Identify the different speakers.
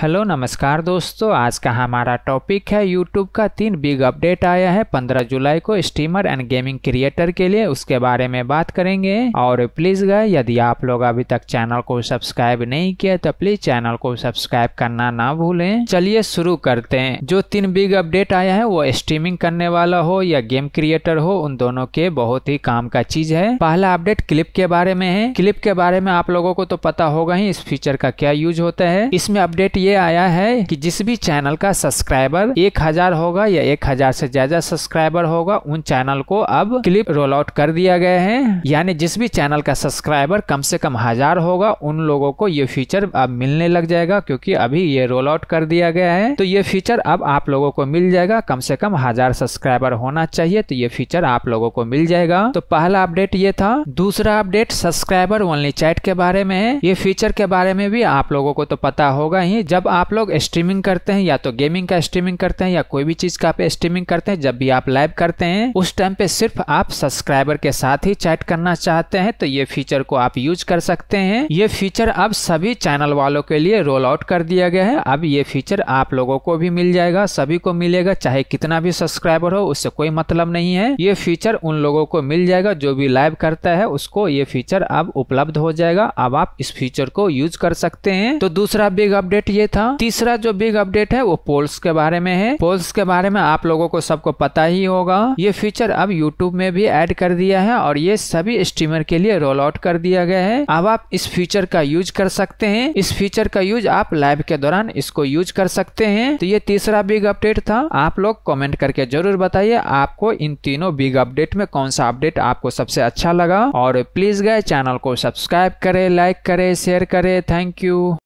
Speaker 1: hello नमस्कार दोस्तों आज का हमारा टॉपिक है यूट्यूब का तीन बिग अपडेट आया है 15 जुलाई को स्ट्रीमर एंड गेमिंग क्रिएटर के लिए उसके बारे में बात करेंगे और प्लीज गए यदि आप लोग अभी तक चैनल को सब्सक्राइब नहीं किया तो प्लीज चैनल को सब्सक्राइब करना ना भूलें चलिए शुरू करते हैं जो तीन बिग अपडेट आया है वो स्ट्रीमिंग करने वाला हो या गेम क्रिएटर हो उन दोनों के बहुत ही काम का चीज है पहला अपडेट क्लिप के बारे में है क्लिप के बारे में आप लोगों को तो पता होगा ही इस फीचर का क्या यूज होता है इसमें अपडेट ये ये आया है कि जिस भी चैनल का सब्सक्राइबर एक हजार होगा या एक हजार से ज्यादा सब्सक्राइबर होगा उन चैनल को अब क्लिप रोल आउट कर दिया गया है यानी जिस भी चैनल का सब्सक्राइबर कम से कम हजार होगा उन लोगों को ये फीचर अब मिलने लग जाएगा क्योंकि अभी ये रोल आउट कर दिया गया है तो ये फीचर अब आप लोगों को मिल जाएगा कम से कम हजार सब्सक्राइबर होना चाहिए तो ये फीचर आप लोगों को मिल जाएगा तो पहला अपडेट ये था दूसरा अपडेट सब्सक्राइबर ओनली चैट के बारे में है ये फीचर के बारे में भी आप लोगों को तो पता होगा ही जब जब आप लोग स्ट्रीमिंग करते हैं या तो गेमिंग का स्ट्रीमिंग करते हैं या कोई भी चीज का आप स्ट्रीमिंग करते हैं जब भी आप लाइव करते हैं उस टाइम पे सिर्फ आप सब्सक्राइबर के साथ ही चैट करना चाहते हैं तो ये फीचर को आप यूज कर सकते हैं ये फीचर अब सभी चैनल वालों के लिए रोल आउट कर दिया गया है अब ये फीचर आप लोगों को भी मिल जाएगा सभी को मिलेगा चाहे कितना भी सब्सक्राइबर हो उससे कोई मतलब नहीं है ये फीचर उन लोगों को मिल जाएगा जो भी लाइव करता है उसको ये फीचर अब उपलब्ध हो जाएगा अब आप इस फीचर को यूज कर सकते हैं तो दूसरा बिग अपडेट ये था तीसरा जो बिग अपडेट है वो पोल्स के बारे में है पोल्स के बारे में आप लोगों को सबको पता ही होगा ये फीचर अब यूट्यूब में भी एड कर दिया है और ये सभी स्ट्रीमर के लिए रोल आउट कर दिया गया है अब आप इस फीचर का यूज कर सकते हैं इस फीचर का यूज आप लाइव के दौरान इसको यूज कर सकते हैं तो ये तीसरा बिग अपडेट था आप लोग कमेंट करके जरूर बताइए आपको इन तीनों बिग अपडेट में कौन सा अपडेट आपको सबसे अच्छा लगा और प्लीज गए चैनल को सब्सक्राइब करे लाइक करे शेयर करे थैंक यू